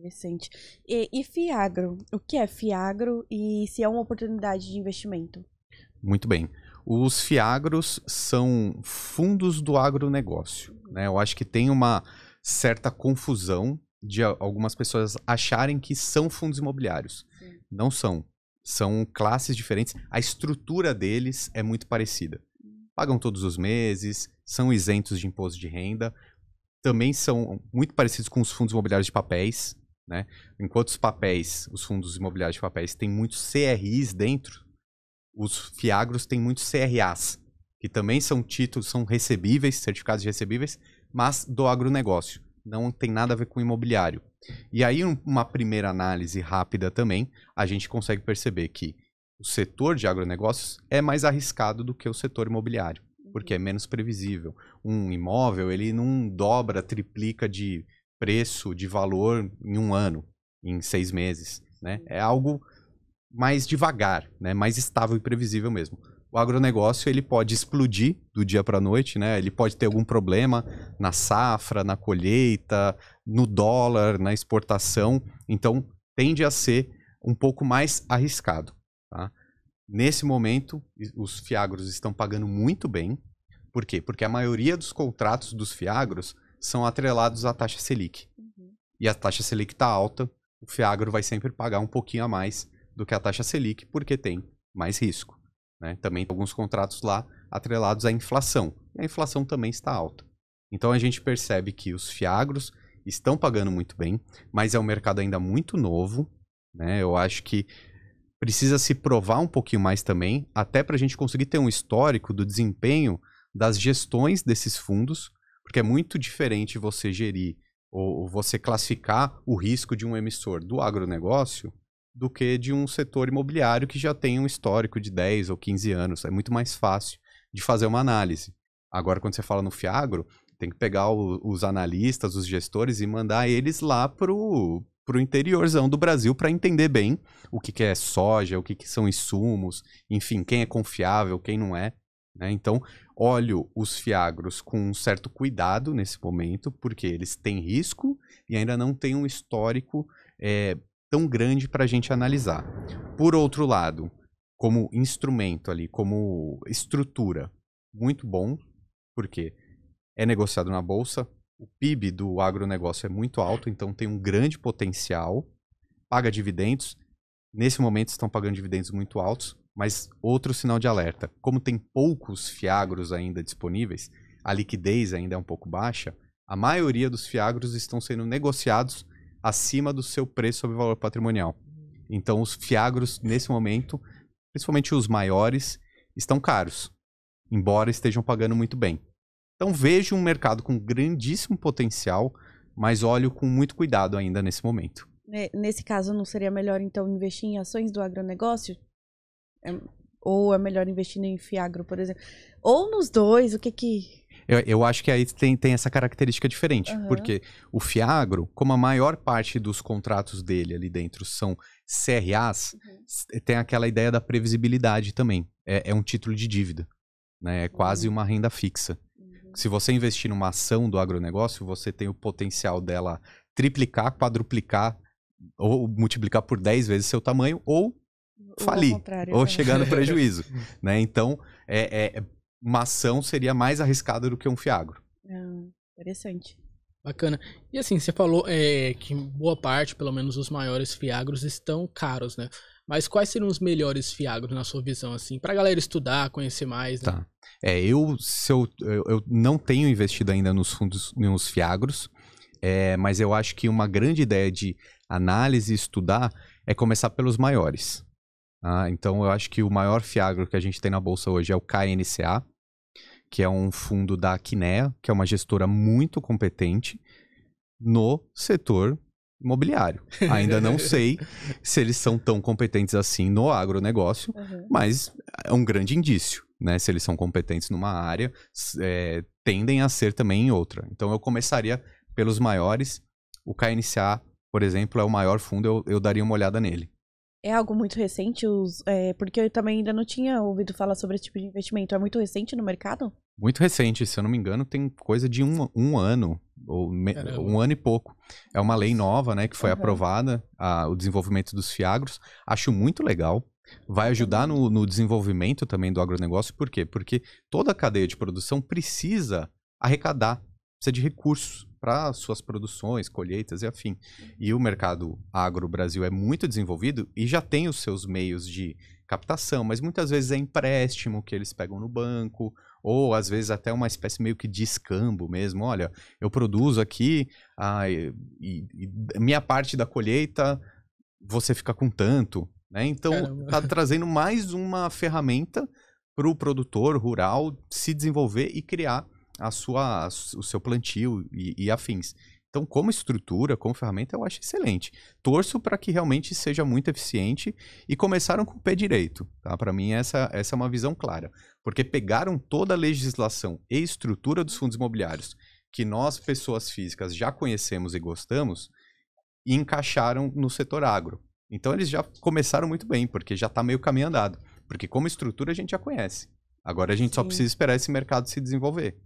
Vicente. E, e Fiagro? O que é Fiagro e se é uma oportunidade de investimento? Muito bem. Os Fiagros são fundos do agronegócio. Né? Eu acho que tem uma certa confusão de algumas pessoas acharem que são fundos imobiliários. Sim. Não são. São classes diferentes. A estrutura deles é muito parecida. Pagam todos os meses, são isentos de imposto de renda, também são muito parecidos com os fundos imobiliários de papéis. Né? Enquanto os papéis, os fundos imobiliários de papéis, têm muitos CRIs dentro, os FIAGROS têm muitos CRAs, que também são títulos, são recebíveis, certificados de recebíveis, mas do agronegócio. Não tem nada a ver com imobiliário. E aí, um, uma primeira análise rápida também, a gente consegue perceber que o setor de agronegócios é mais arriscado do que o setor imobiliário, porque uhum. é menos previsível. Um imóvel, ele não dobra, triplica de preço, de valor em um ano, em seis meses. Né? Uhum. É algo mais devagar, né? mais estável e previsível mesmo. O agronegócio ele pode explodir do dia para a noite, né? ele pode ter algum problema na safra, na colheita, no dólar, na exportação. Então, tende a ser um pouco mais arriscado. Tá? Nesse momento, os fiagros estão pagando muito bem. Por quê? Porque a maioria dos contratos dos fiagros são atrelados à taxa Selic. Uhum. E a taxa Selic está alta, o Fiagro vai sempre pagar um pouquinho a mais do que a taxa Selic, porque tem mais risco. Né? Também tem alguns contratos lá atrelados à inflação. E a inflação também está alta. Então a gente percebe que os Fiagros estão pagando muito bem, mas é um mercado ainda muito novo. Né? Eu acho que precisa se provar um pouquinho mais também, até para a gente conseguir ter um histórico do desempenho das gestões desses fundos porque é muito diferente você gerir ou você classificar o risco de um emissor do agronegócio do que de um setor imobiliário que já tem um histórico de 10 ou 15 anos. É muito mais fácil de fazer uma análise. Agora, quando você fala no Fiagro, tem que pegar o, os analistas, os gestores e mandar eles lá pro para o interiorzão do Brasil para entender bem o que, que é soja, o que, que são insumos, enfim, quem é confiável, quem não é. Né? Então, olho os fiagros com um certo cuidado nesse momento, porque eles têm risco e ainda não tem um histórico é, tão grande para a gente analisar. Por outro lado, como instrumento ali, como estrutura, muito bom, porque é negociado na bolsa, o PIB do agronegócio é muito alto, então tem um grande potencial, paga dividendos. Nesse momento estão pagando dividendos muito altos, mas outro sinal de alerta: como tem poucos fiagros ainda disponíveis, a liquidez ainda é um pouco baixa, a maioria dos fiagros estão sendo negociados acima do seu preço sobre valor patrimonial. Então, os fiagros, nesse momento, principalmente os maiores, estão caros, embora estejam pagando muito bem. Então, vejo um mercado com grandíssimo potencial, mas olho com muito cuidado ainda nesse momento. É, nesse caso, não seria melhor, então, investir em ações do agronegócio? É, ou é melhor investir em Fiagro, por exemplo? Ou nos dois, o que que. Eu, eu acho que aí tem, tem essa característica diferente, uhum. porque o Fiagro, como a maior parte dos contratos dele ali dentro são CRAs, uhum. tem aquela ideia da previsibilidade também. É, é um título de dívida, né? É quase uhum. uma renda fixa. Uhum. Se você investir numa ação do agronegócio, você tem o potencial dela triplicar, quadruplicar ou multiplicar por 10 vezes seu tamanho, ou falir ou é. chegar no prejuízo. né? Então, é, é, é, uma ação seria mais arriscada do que um fiagro. Ah, interessante. Bacana. E assim, você falou é, que boa parte, pelo menos os maiores fiagros, estão caros, né? Mas quais seriam os melhores fiagros na sua visão, assim, para a galera estudar, conhecer mais? Né? Tá. É, eu, se eu, eu, eu, não tenho investido ainda nos fundos, nos fiagros, é, mas eu acho que uma grande ideia de análise e estudar é começar pelos maiores. Ah, então eu acho que o maior fiagro que a gente tem na bolsa hoje é o KNCA, que é um fundo da Quinea, que é uma gestora muito competente no setor imobiliário. Ainda não sei se eles são tão competentes assim no agronegócio, uhum. mas é um grande indício, né? Se eles são competentes numa área, é, tendem a ser também em outra. Então eu começaria pelos maiores. O KNCA, por exemplo, é o maior fundo, eu, eu daria uma olhada nele. É algo muito recente, os, é, porque eu também ainda não tinha ouvido falar sobre esse tipo de investimento. É muito recente no mercado? Muito recente, se eu não me engano, tem coisa de um, um ano, ou me, um ano e pouco. É uma lei nova, né, que foi uhum. aprovada, a, o desenvolvimento dos fiagros. Acho muito legal. Vai ajudar no, no desenvolvimento também do agronegócio, por quê? Porque toda a cadeia de produção precisa arrecadar, precisa de recursos para suas produções, colheitas e afim. Uhum. E o mercado agro Brasil é muito desenvolvido e já tem os seus meios de captação, mas muitas vezes é empréstimo que eles pegam no banco, ou às vezes até uma espécie meio que de escambo mesmo. Olha, eu produzo aqui, ah, e, e minha parte da colheita você fica com tanto. Né? Então, está trazendo mais uma ferramenta para o produtor rural se desenvolver e criar a sua, o seu plantio e, e afins. Então, como estrutura, como ferramenta, eu acho excelente. Torço para que realmente seja muito eficiente e começaram com o pé direito. Tá? Para mim, essa, essa é uma visão clara. Porque pegaram toda a legislação e estrutura dos fundos imobiliários que nós, pessoas físicas, já conhecemos e gostamos e encaixaram no setor agro. Então, eles já começaram muito bem, porque já está meio caminho andado. Porque como estrutura, a gente já conhece. Agora, a gente Sim. só precisa esperar esse mercado se desenvolver.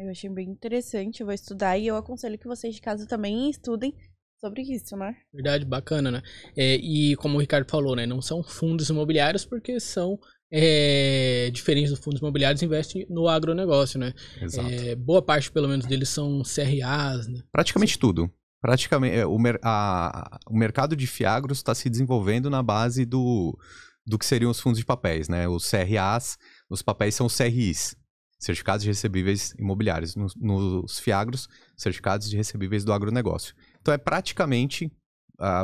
Eu achei bem interessante, eu vou estudar e eu aconselho que vocês de casa também estudem sobre isso, né? Verdade, bacana, né? É, e como o Ricardo falou, né? Não são fundos imobiliários porque são é, diferentes dos fundos imobiliários, investem no agronegócio, né? Exato. É, boa parte, pelo menos, deles são CRAs, né? Praticamente Sim. tudo. Praticamente, é, o, mer a, o mercado de fiagros está se desenvolvendo na base do, do que seriam os fundos de papéis, né? Os CRAs, os papéis são os CRIs, certificados de recebíveis imobiliários. Nos, nos FIAGROS, certificados de recebíveis do agronegócio. Então é praticamente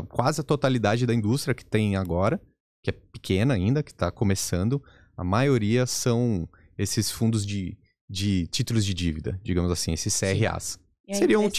quase a totalidade da indústria que tem agora, que é pequena ainda, que está começando. A maioria são esses fundos de, de títulos de dívida, digamos assim, esses CRAs. É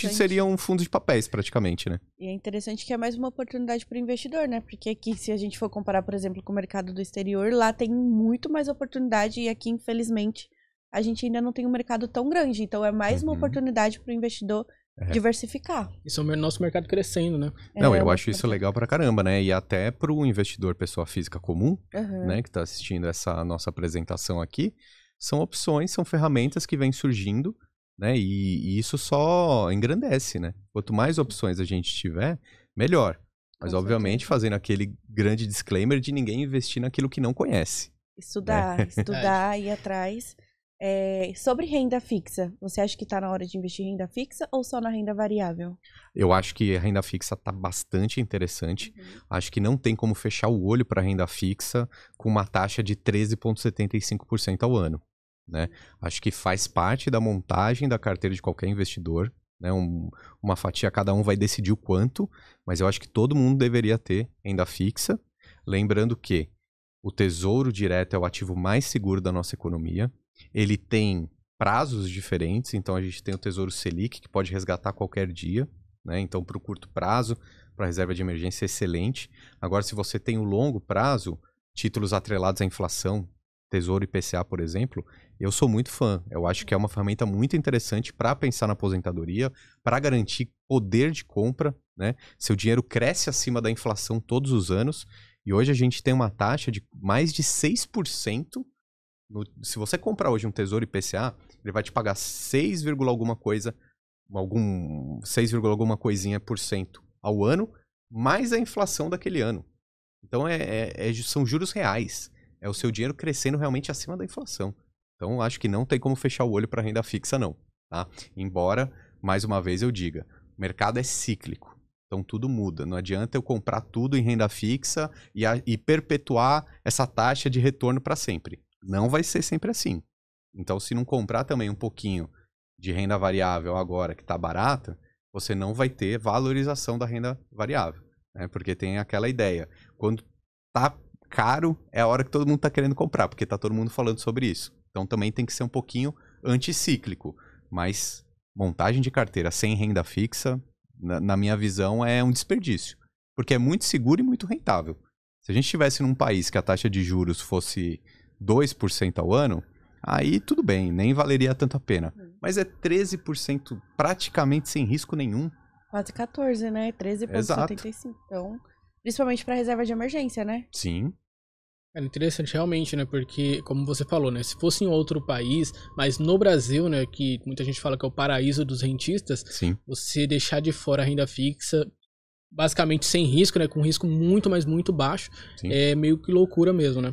seriam, um fundos de papéis, praticamente, né? E é interessante que é mais uma oportunidade para o investidor, né? Porque aqui, se a gente for comparar, por exemplo, com o mercado do exterior, lá tem muito mais oportunidade e aqui, infelizmente, a gente ainda não tem um mercado tão grande. Então é mais uhum. uma oportunidade para o investidor é. diversificar. Isso é o nosso mercado crescendo, né? Não, é, eu acho isso legal para caramba, né? E até para o investidor pessoa física comum, uhum. né, que está assistindo essa nossa apresentação aqui, são opções, são ferramentas que vêm surgindo, né? E, e isso só engrandece, né? Quanto mais opções a gente tiver, melhor. Mas, Com obviamente, certeza. fazendo aquele grande disclaimer de ninguém investir naquilo que não conhece. Estudar, né? estudar, ir atrás. É, sobre renda fixa, você acha que está na hora de investir em renda fixa ou só na renda variável? Eu acho que a renda fixa está bastante interessante. Uhum. Acho que não tem como fechar o olho para a renda fixa com uma taxa de 13,75% ao ano. Né? Uhum. Acho que faz parte da montagem da carteira de qualquer investidor. Né? Um, uma fatia, cada um vai decidir o quanto, mas eu acho que todo mundo deveria ter renda fixa. Lembrando que o tesouro direto é o ativo mais seguro da nossa economia. Ele tem prazos diferentes, então a gente tem o Tesouro Selic, que pode resgatar qualquer dia, né? Então, para o curto prazo, para reserva de emergência, excelente. Agora, se você tem o longo prazo, títulos atrelados à inflação, Tesouro IPCA, por exemplo, eu sou muito fã. Eu acho que é uma ferramenta muito interessante para pensar na aposentadoria, para garantir poder de compra, né? Seu dinheiro cresce acima da inflação todos os anos. E hoje a gente tem uma taxa de mais de 6% no, se você comprar hoje um Tesouro IPCA, ele vai te pagar 6, alguma coisa, algum 6, alguma coisinha por cento ao ano, mais a inflação daquele ano. Então é, é, é, são juros reais. É o seu dinheiro crescendo realmente acima da inflação. Então acho que não tem como fechar o olho para renda fixa, não. Tá? Embora, mais uma vez eu diga, o mercado é cíclico. Então tudo muda. Não adianta eu comprar tudo em renda fixa e, a, e perpetuar essa taxa de retorno para sempre não vai ser sempre assim. Então, se não comprar também um pouquinho de renda variável agora que está barata, você não vai ter valorização da renda variável. Né? Porque tem aquela ideia. Quando tá caro, é a hora que todo mundo está querendo comprar, porque está todo mundo falando sobre isso. Então também tem que ser um pouquinho anticíclico. Mas montagem de carteira sem renda fixa, na, na minha visão, é um desperdício. Porque é muito seguro e muito rentável. Se a gente estivesse num país que a taxa de juros fosse 2% ao ano, aí tudo bem, nem valeria tanto a pena. Hum. Mas é 13% praticamente sem risco nenhum. Quase 14, né? 13,75. Então, principalmente para reserva de emergência, né? Sim. É interessante realmente, né? Porque, como você falou, né? Se fosse em outro país, mas no Brasil, né? Que muita gente fala que é o paraíso dos rentistas. Sim. Você deixar de fora a renda fixa, basicamente sem risco, né? Com risco muito, mas muito baixo. Sim. É meio que loucura mesmo, né?